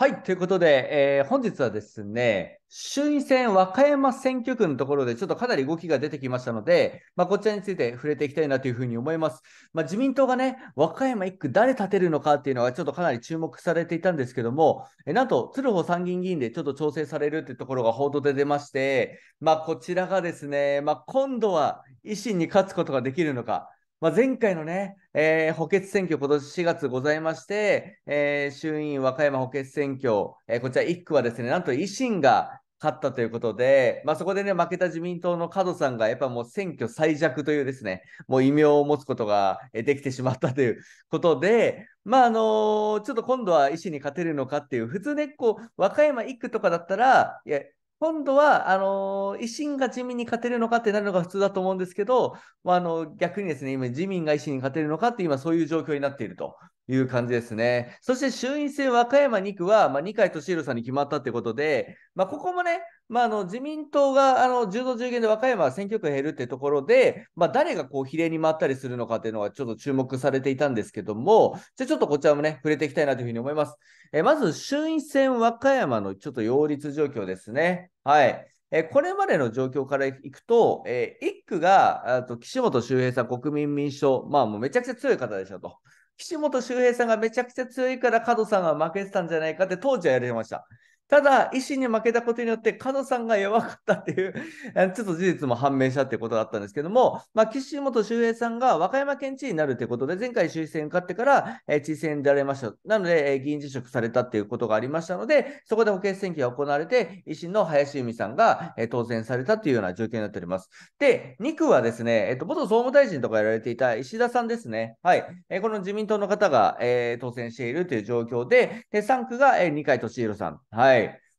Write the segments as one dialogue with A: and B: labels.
A: はい、ということで、えー、本日はですね、衆院選和歌山選挙区のところで、ちょっとかなり動きが出てきましたので、まあ、こちらについて触れていきたいなというふうに思います。まあ、自民党がね、和歌山1区、誰立てるのかっていうのが、ちょっとかなり注目されていたんですけども、えなんと、鶴穂参議院議員でちょっと調整されるってところが報道で出まして、まあ、こちらがですね、ま今度は維新に勝つことができるのか。まあ、前回のね、えー、補欠選挙、今年4月ございまして、えー、衆院和歌山補欠選挙、えー、こちら1区はですね、なんと維新が勝ったということで、まあ、そこでね、負けた自民党の門さんが、やっぱもう選挙最弱というですね、もう異名を持つことができてしまったということで、まあ、あのー、ちょっと今度は維新に勝てるのかっていう、普通ね、こう、和歌山1区とかだったら、いや、今度は、あの維新が自民に勝てるのかってなるのが普通だと思うんですけど、まあ、あの逆にですね、今、自民が維新に勝てるのかって、今、そういう状況になっているという感じですね。そして衆院選和歌山2区は、まあ、二階俊弘さんに決まったということで、まあ、ここもね、まあ、あの自民党があの10度10減で和歌山は選挙区減るってところで、まあ、誰がこう比例に回ったりするのかっていうのはちょっと注目されていたんですけども、じゃちょっとこちらもね、触れていきたいなというふうに思います。えまず、衆院選和歌山のちょっと擁立状況ですね。はい。えこれまでの状況からいくと、えー、1区があと岸本周平さん、国民民主党、まあ、もうめちゃくちゃ強い方でしたと。岸本周平さんがめちゃくちゃ強いから角さんが負けてたんじゃないかって当時はやれました。ただ、維新に負けたことによって、角さんが弱かったっていう ちょっと事実も判明したってことだったんですけども、まあ、岸本周平さんが和歌山県知事になるってことで、前回、衆院選受かってから、えー、知事選出られました。なので、えー、議員辞職されたっていうことがありましたので、そこで補欠選挙が行われて、維新の林由美さんが、えー、当選されたというような状況になっております。で、2区はですね、えーと、元総務大臣とかやられていた石田さんですね、はいえー、この自民党の方が、えー、当選しているという状況で、で3区が、えー、二階俊弘さん。はい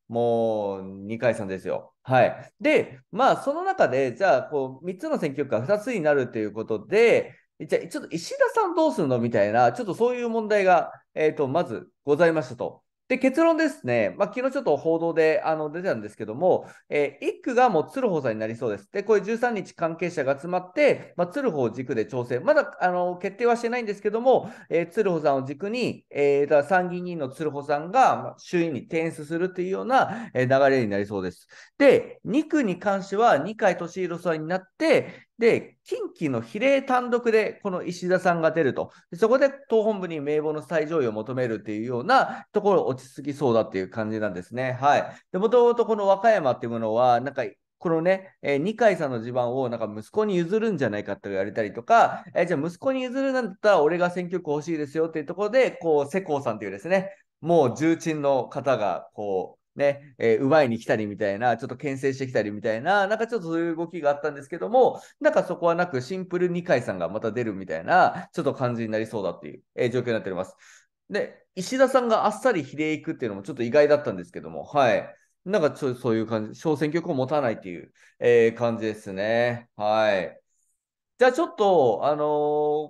A: もう2回んですよ。はい。で、まあ、その中で、じゃあ、こう、3つの選挙区が2つになるということで、じゃあ、ちょっと石田さんどうするのみたいな、ちょっとそういう問題が、えっ、ー、と、まずございましたと。で、結論ですね、まあ、昨日ちょっと報道であの出たんですけども、えー、1区がもう鶴穂さんになりそうです。で、これ13日関係者が集まって、まあ、鶴穂を軸で調整、まだあの決定はしてないんですけども、えー、鶴穂さんを軸に、えー、だ参議院議員の鶴穂さんが衆院に転出するというような流れになりそうです。で、2区に関しては、二階俊弘さんになって、で、近畿の比例単独でこの石田さんが出ると、そこで党本部に名簿の再上位を求めるっていうようなところ落ち着きそうだっていう感じなんですね。はい。で、もともとこの和歌山っていうものは、なんかこのね、えー、二階さんの地盤をなんか息子に譲るんじゃないかって言われたりとか、えー、じゃあ息子に譲るなんだったら俺が選挙区欲しいですよっていうところで、こう、世耕さんっていうですね、もう重鎮の方がこう、ね、えー、奪いに来たりみたいな、ちょっと牽制してきたりみたいな、なんかちょっとそういう動きがあったんですけども、なんかそこはなくシンプル二階さんがまた出るみたいな、ちょっと感じになりそうだっていう、えー、状況になっております。で、石田さんがあっさり比例いくっていうのもちょっと意外だったんですけども、はい。なんかちょそういう感じ、小選挙区を持たないっていう、えー、感じですね。はい。じゃあちょっと、あの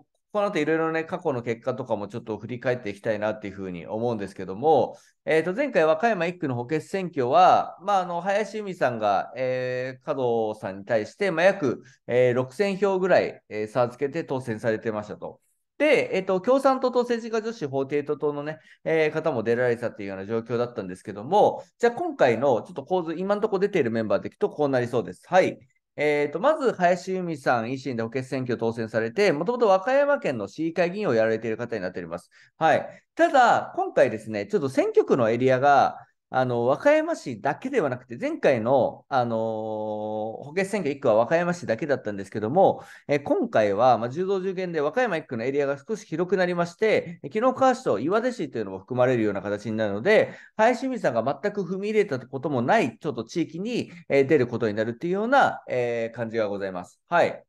A: ーこの後いろいろね、過去の結果とかもちょっと振り返っていきたいなっていうふうに思うんですけども、えっ、ー、と、前回和歌山1区の補欠選挙は、まあ、あの、林由美さんが、えー、加藤さんに対して、まあ、約、えー、6000票ぐらい、えー、差をつけて当選されてましたと。で、えっ、ー、と、共産党と政治家女子48党のね、えー、方も出られたというような状況だったんですけども、じゃあ今回のちょっと構図、今のところ出ているメンバーでいくとこうなりそうです。はい。えーと、まず林由美さん、維新で補欠選挙当選されて、もともと和歌山県の市議会議員をやられている方になっております。はい、ただ、今回ですね、ちょっと選挙区のエリアが、あの、和歌山市だけではなくて、前回の、あのー、補欠選挙1区は和歌山市だけだったんですけども、えー、今回は、まあ、受験10で和歌山1区のエリアが少し広くなりまして、昨日川市と岩手市というのも含まれるような形になるので、林美さんが全く踏み入れたこともない、ちょっと地域に、えー、出ることになるっていうような、え感じがございます。はい。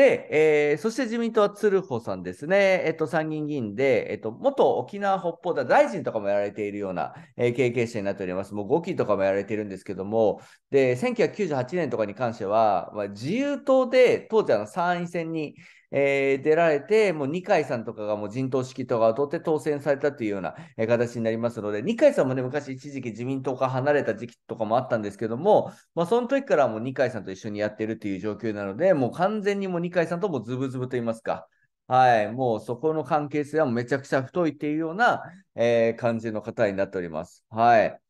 A: で、えー、そして自民党は鶴穂さんですね、えっと、参議院議員で、えっと、元沖縄北方大臣とかもやられているような、えー、経験者になっております。もう5期とかもやられているんですけども、で、1998年とかに関しては、まあ、自由党で当時の参院選に、えー、出られて、もう二階さんとかがもう陣頭指揮とかを取って当選されたというような、形になりますので、二階さんもね、昔一時期自民党から離れた時期とかもあったんですけども、まあ、その時からもう二階さんと一緒にやってるという状況なので、もう完全にもう二階さんともズブズブと言いますか。はい、もうそこの関係性はめちゃくちゃ太いっていうような、えー、感じの方になっております。はい。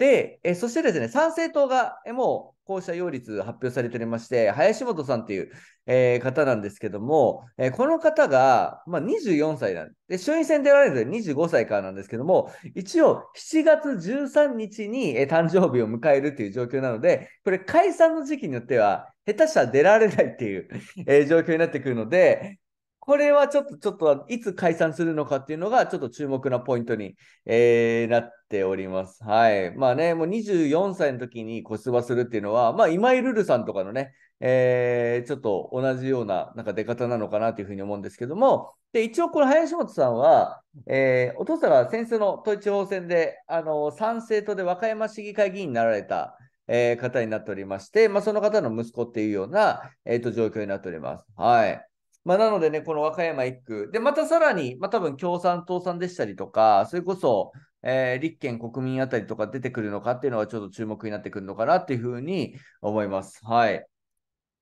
A: で、えそしてですね、参政党が、えもう、こうした擁立発表されておりまして、林本さんっていう、えー、方なんですけども、えー、この方が、まあ、24歳なんで、衆院選出られるので25歳からなんですけども、一応7月13日に、えー、誕生日を迎えるという状況なので、これ解散の時期によっては、下手したら出られないっていう、えー、状況になってくるので、これはちょっと、ちょっと、いつ解散するのかっていうのが、ちょっと注目なポイントに、えー、なっております。はい。まあね、もう24歳の時に小出馬するっていうのは、まあ、今井ルルさんとかのね、えー、ちょっと同じような、なんか出方なのかなというふうに思うんですけども、で、一応この林本さんは、えー、お父さんが先生の統一地方選で、あの、参政党で和歌山市議会議員になられた、えー、方になっておりまして、まあ、その方の息子っていうような、えっ、ー、と、状況になっております。はい。まあ、なのでね、この和歌山1区、で、またさらに、まあ、多分共産党さんでしたりとか、それこそ、えー、立憲国民あたりとか出てくるのかっていうのはちょっと注目になってくるのかなっていうふうに思います。はい。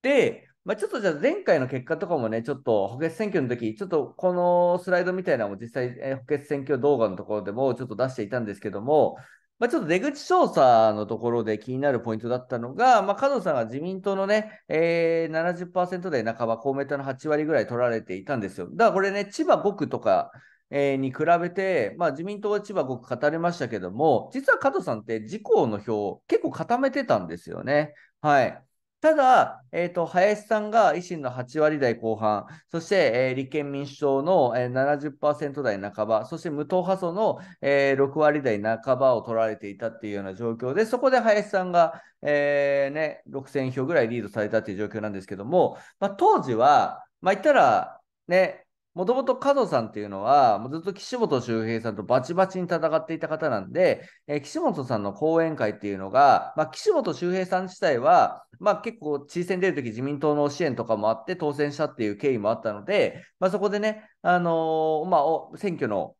A: で、まあ、ちょっとじゃあ前回の結果とかもね、ちょっと補欠選挙の時、ちょっとこのスライドみたいなのも実際、えー、補欠選挙動画のところでもちょっと出していたんですけども、まあ、ちょっと出口調査のところで気になるポイントだったのが、まあ、加藤さんが自民党のね、えー、70%で半ば、公明党の8割ぐらい取られていたんですよ。だからこれね、千葉5区とか、えー、に比べて、まあ、自民党は千葉5区語れましたけども、実は加藤さんって自公の票を結構固めてたんですよね。はい。ただ、えーと、林さんが維新の8割台後半、そして、えー、立憲民主党の、えー、70%台半ば、そして無党派層の、えー、6割台半ばを取られていたっていうような状況で、そこで林さんが、えーね、6000票ぐらいリードされたっていう状況なんですけども、まあ、当時は、まあ、言ったら、ね、もともと加藤さんっていうのは、もうずっと岸本周平さんとバチバチに戦っていた方なんで、えー、岸本さんの講演会っていうのが、まあ、岸本周平さん自体は、まあ、結構、知事選出るとき自民党の支援とかもあって当選したっていう経緯もあったので、まあ、そこでね、あのー、まあ、選挙の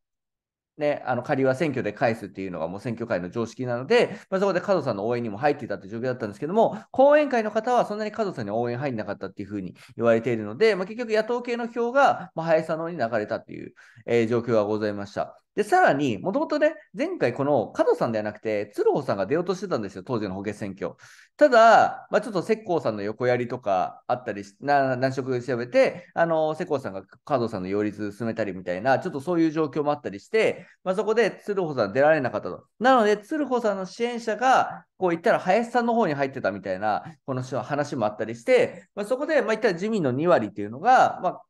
A: ね、あの借りは選挙で返すっていうのがもう選挙会の常識なので、まあ、そこで加藤さんの応援にも入っていたという状況だったんですけども、後援会の方はそんなに加藤さんに応援入んなかったっていうふうに言われているので、まあ、結局野党系の票が、まあ、林さんの方に流れたっていう、えー、状況がございました。で、さらに、もともとね、前回この加藤さんではなくて、鶴穂さんが出ようとしてたんですよ、当時の補欠選挙。ただ、まあ、ちょっと石膏さんの横やりとかあったりな、難色調べて、あの、石膏さんが加藤さんの擁立進めたりみたいな、ちょっとそういう状況もあったりして、まあ、そこで鶴穂さん出られなかったと。なので、鶴穂さんの支援者が、こう言ったら林さんの方に入ってたみたいな、この話もあったりして、まあ、そこで、まあ、言ったら自民の2割っていうのが、まあ、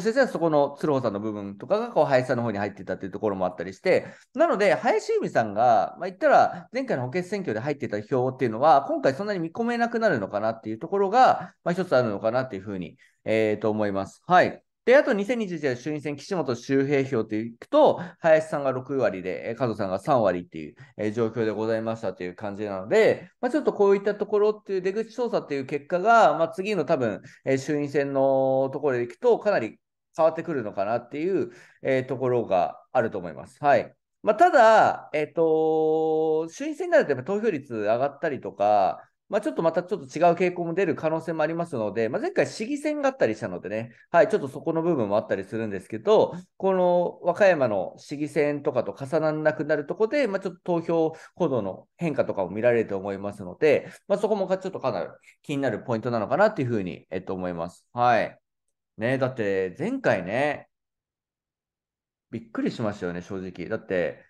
A: 先生はそこの鶴穂さんの部分とかがこう林さんの方に入ってたっていうところもあったりして、なので、林由美さんが、まあ、言ったら、前回の補欠選挙で入ってた票っていうのは、今回そんなに見込めなくなるのかなっていうところが、まあ、一つあるのかなっていうふうに、えー、と思います。はい。で、あと2021年衆院選、岸本周平票といくと、林さんが6割で、加藤さんが3割っていう状況でございましたという感じなので、まあ、ちょっとこういったところっていう出口調査っていう結果が、まあ、次の多分、衆院選のところでいくと、かなり変わってくるのかなっていう、えところがあると思います。はい。まあ、ただ、えっ、と、衆院選になるとやっぱ投票率上がったりとか、まあ、ちょっとまたちょっと違う傾向も出る可能性もありますので、まあ、前回市議選があったりしたのでね、はい、ちょっとそこの部分もあったりするんですけど、この和歌山の市議選とかと重ならなくなるところで、まあ、ちょっと投票行動の変化とかも見られると思いますので、まあ、そこもちょっとかなり気になるポイントなのかなというふうに、えっと、思います。はい。ね、だって前回ね、びっくりしましたよね、正直。だって、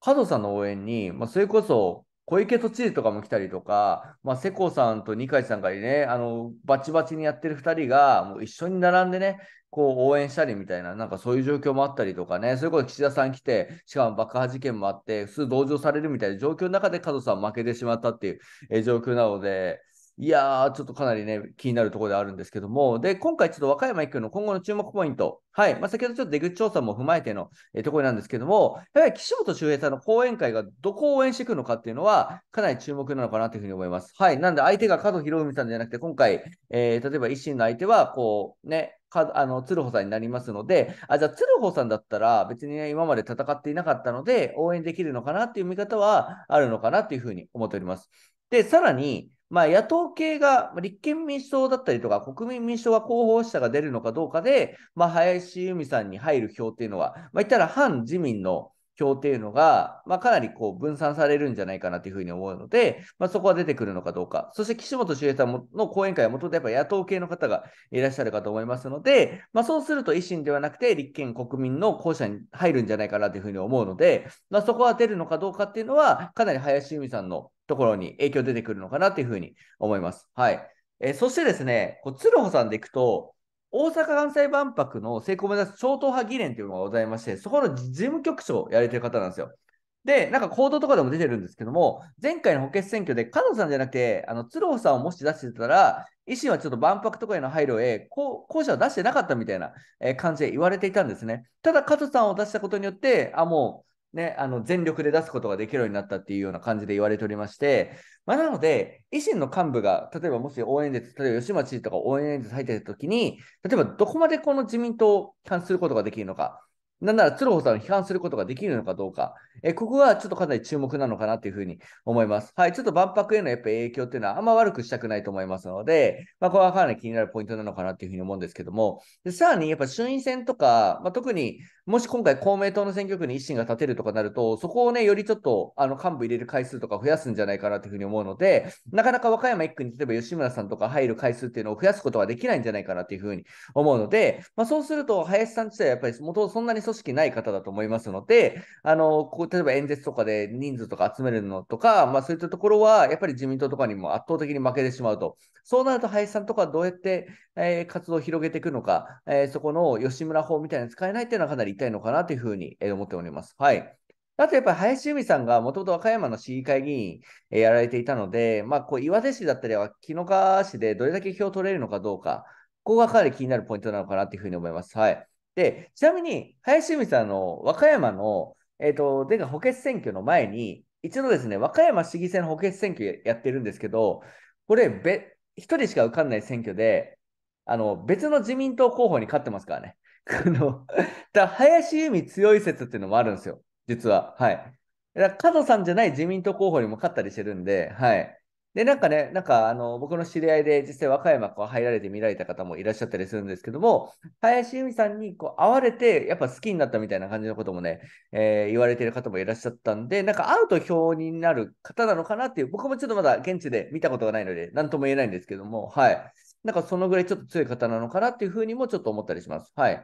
A: 加藤さんの応援に、まあ、それこそ小池都知事とかも来たりとか、まあ、世耕さんと二階さんがね、あのバチバチにやってる2人がもう一緒に並んでね、こう応援したりみたいな、なんかそういう状況もあったりとかね、それこそ岸田さん来て、しかも爆破事件もあって、普通同情されるみたいな状況の中で、加藤さん負けてしまったっていう、状況なので、いやー、ちょっとかなりね、気になるところであるんですけども、で、今回ちょっと和歌山一区の今後の注目ポイント、はい、まあ、先ほどちょっと出口調査も踏まえての、えー、ところなんですけども、やはり岸本周平さんの講演会がどこを応援していくのかっていうのは、かなり注目なのかなというふうに思います。はい、なんで相手が加藤博文さんじゃなくて、今回、えー、例えば維新の相手は、こう、ね、かあの鶴穂さんになりますので、あじゃあ、鶴穂さんだったら、別にね、今まで戦っていなかったので、応援できるのかなっていう見方はあるのかなというふうに思っております。で、さらに、まあ、野党系が立憲民主党だったりとか、国民民主党が候補者が出るのかどうかで、まあ、林由美さんに入る票っていうのは、まあ、言ったら反自民の表っていうのが、まあ、かなりこう分散されるんじゃないかなというふうに思うので、まあ、そこは出てくるのかどうか。そして岸本周平さんの講演会はもともとやっぱ野党系の方がいらっしゃるかと思いますので、まあ、そうすると維新ではなくて立憲国民の候補者に入るんじゃないかなというふうに思うので、まあ、そこは出るのかどうかっていうのは、かなり林由美さんのところに影響出てくるのかなというふうに思います。はい。えー、そしてですね、こう鶴穂さんでいくと、大阪・関西万博の成功を目指す超党派議連というのがございまして、そこの事務局長をやれてる方なんですよ。で、なんか行動とかでも出てるんですけども、前回の補欠選挙で、加藤さんじゃなくて、あの鶴穂さんをもし出してたら、維新はちょっと万博とかへの配慮へ、後者を出してなかったみたいな、え感じで言われていたんですね。ただ、加藤さんを出したことによって、あ、もう、ね、あの全力で出すことができるようになったっていうような感じで言われておりまして、まあ、なので、維新の幹部が、例えばもし応援演説、例えば吉村知事とか応援演説入ってた時に、例えばどこまでこの自民党を批判することができるのか、なんなら鶴穂さんを批判することができるのかどうか、えここがちょっとかなり注目なのかなというふうに思います。はい、ちょっと万博へのやっぱ影響というのはあんま悪くしたくないと思いますので、まあ、これはかなり気になるポイントなのかなというふうに思うんですけども、でさらにやっぱ衆院選とか、まあ、特にもし今回公明党の選挙区に維新が立てるとかなると、そこをね、よりちょっとあの幹部入れる回数とか増やすんじゃないかなというふうに思うので、なかなか和歌山1区に例えば吉村さんとか入る回数っていうのを増やすことはできないんじゃないかなというふうに思うので、まあ、そうすると林さん自体はやっぱり元そんなに組織ない方だと思いますので、あのこう例えば演説とかで人数とか集めるのとか、まあ、そういったところはやっぱり自民党とかにも圧倒的に負けてしまうと、そうなると林さんとかどうやって、えー、活動を広げていくのか、えー、そこの吉村法みたいな使えないっていうのはかなり痛いのかなというふうに思っております。はい、あとやっぱり林由美さんがもともと和歌山の市議会議員、えやられていたので、まあ、こう岩手市だったりは紀の川市でどれだけ票を取れるのかどうか、ここがかなり気になるポイントなのかなというふうに思います。はいで、ちなみに、林由美さんの和歌山の、えっ、ー、と、でが補欠選挙の前に、一度ですね、和歌山市議選の補欠選挙やってるんですけど、これ、べ、一人しか受かんない選挙で、あの、別の自民党候補に勝ってますからね。あの、だ林由美強い説っていうのもあるんですよ、実は。はい。だ加藤さんじゃない自民党候補にも勝ったりしてるんで、はい。で、なんかね、なんかあの僕の知り合いで実際和歌山こう入られて見られた方もいらっしゃったりするんですけども、林由美さんにこう会われて、やっぱ好きになったみたいな感じのこともね、えー、言われてる方もいらっしゃったんで、なんか会うと票になる方なのかなっていう、僕もちょっとまだ現地で見たことがないので、なんとも言えないんですけども、はい。なんかそのぐらいちょっと強い方なのかなっていうふうにもちょっと思ったりします。はい。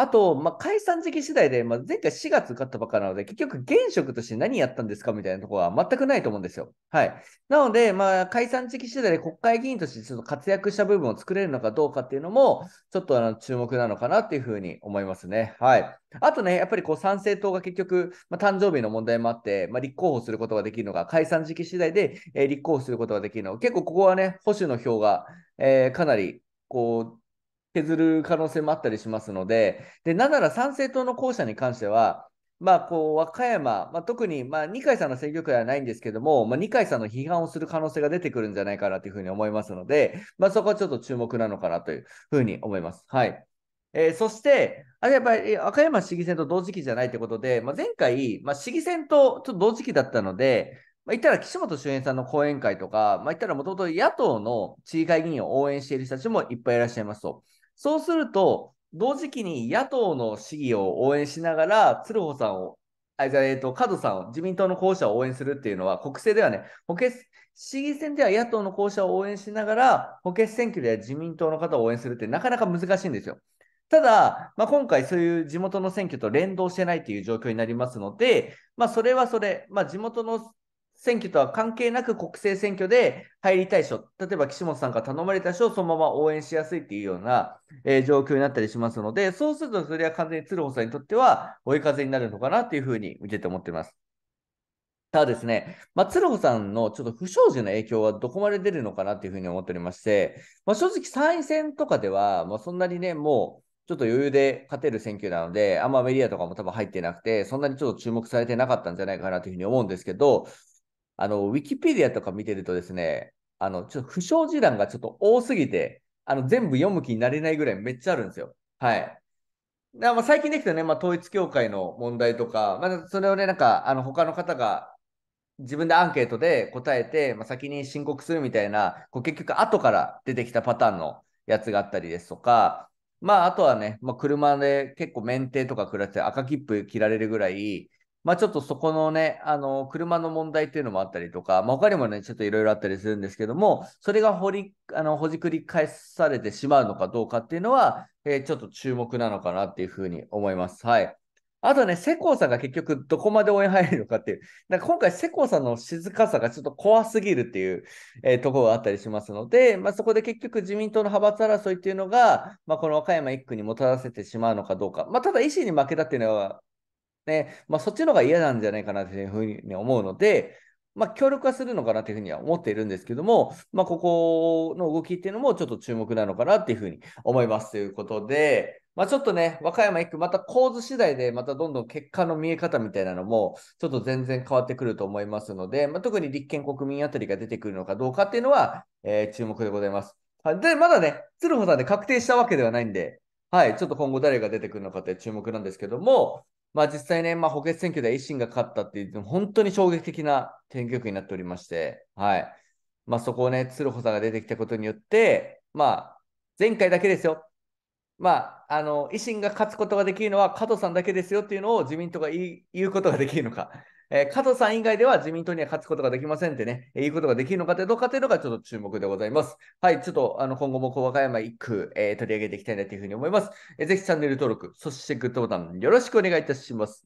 A: あと、まあ、解散時期次第で、まあ、前回4月勝ったばっかなので、結局現職として何やったんですかみたいなところは全くないと思うんですよ。はい。なので、まあ、解散時期次第で国会議員としてちょっと活躍した部分を作れるのかどうかっていうのも、ちょっとあの注目なのかなっていうふうに思いますね。はい。あとね、やっぱりこう参政党が結局、まあ、誕生日の問題もあって、まあ、立候補することができるのが、解散時期次第で、えー、立候補することができるのは結構ここはね、保守の票が、えー、かなりこう、削る可能性もあったりしますので、でなんなら参政党の候補者に関しては、まあ、こう和歌山、まあ、特に、まあ、二階さんの選挙区ではないんですけども、まあ、二階さんの批判をする可能性が出てくるんじゃないかなというふうに思いますので、まあ、そこはちょっと注目なのかなというふうに思います。はいえー、そして、あやっぱり和歌山市議選と同時期じゃないということで、まあ、前回、まあ、市議選とちょっと同時期だったので、まあ、言ったら岸本周辺さんの講演会とか、まあ、言ったらもともと野党の市議会議員を応援している人たちもいっぱいいらっしゃいますと。そうすると、同時期に野党の市議を応援しながら、鶴穂さんを、あじゃえっ、ー、と、藤さんを、自民党の候補者を応援するっていうのは、国政ではね、補欠、市議選では野党の候補者を応援しながら、補欠選挙では自民党の方を応援するってなかなか難しいんですよ。ただ、まあ、今回そういう地元の選挙と連動してないという状況になりますので、まあ、それはそれ、まあ、地元の選挙とは関係なく国政選挙で入りたい人、例えば岸本さんが頼まれた人をそのまま応援しやすいっていうような、えー、状況になったりしますので、そうするとそれは完全に鶴穂さんにとっては追い風になるのかなというふうに見てて思っています。ただですね、まあ、鶴穂さんのちょっと不祥事の影響はどこまで出るのかなというふうに思っておりまして、まあ、正直参院選とかでは、まあ、そんなにね、もうちょっと余裕で勝てる選挙なので、あんまメディアとかも多分入ってなくて、そんなにちょっと注目されてなかったんじゃないかなというふうに思うんですけど、あの、ウィキペディアとか見てるとですね、あの、ちょっと不祥事欄がちょっと多すぎて、あの、全部読む気になれないぐらいめっちゃあるんですよ。はい。まあ最近できたね、まあ、統一教会の問題とか、まあ、それをね、なんか、あの、他の方が自分でアンケートで答えて、まあ、先に申告するみたいな、こう結局後から出てきたパターンのやつがあったりですとか、まあ、あとはね、まあ、車で結構免停とか食らって赤切符切られるぐらい、まあ、ちょっとそこのね、あの、車の問題っていうのもあったりとか、まあ、他にもね、ちょっといろいろあったりするんですけども、それがほり、あの、ほじくり返されてしまうのかどうかっていうのは、えー、ちょっと注目なのかなっていうふうに思います。はい。あとね、世耕さんが結局どこまで応援入るのかっていう、なんか今回世耕さんの静かさがちょっと怖すぎるっていう、えー、ところがあったりしますので、まあ、そこで結局自民党の派閥争いっていうのが、まあ、この和歌山1区にもたらせてしまうのかどうか。まあ、ただ維新に負けたっていうのは、ねまあ、そっちの方が嫌なんじゃないかなというふうに思うので、まあ、力はするのかなというふうには思っているんですけども、まあ、ここの動きっていうのもちょっと注目なのかなっていうふうに思いますということで、まあ、ちょっとね、和歌山1区、また構図次第で、またどんどん結果の見え方みたいなのも、ちょっと全然変わってくると思いますので、まあ、特に立憲国民あたりが出てくるのかどうかっていうのは、えー、注目でございます。で、まだね、鶴穂さんで確定したわけではないんで、はい、ちょっと今後誰が出てくるのかって注目なんですけども、まあ、実際ね、まあ、補欠選挙で維新が勝ったっていう、本当に衝撃的な選挙区になっておりまして、はい。まあ、そこをね、鶴穂さんが出てきたことによって、まあ、前回だけですよ。まあ、あの、維新が勝つことができるのは加藤さんだけですよっていうのを自民党が言うことができるのか。えー、加藤さん以外では自民党には勝つことができませんってね、えいうことができるのかどうかというのがちょっと注目でございます。はい、ちょっとあの今後も和歌山一区、えー、取り上げていきたいなというふうに思います、えー。ぜひチャンネル登録、そしてグッドボタンよろしくお願いいたします。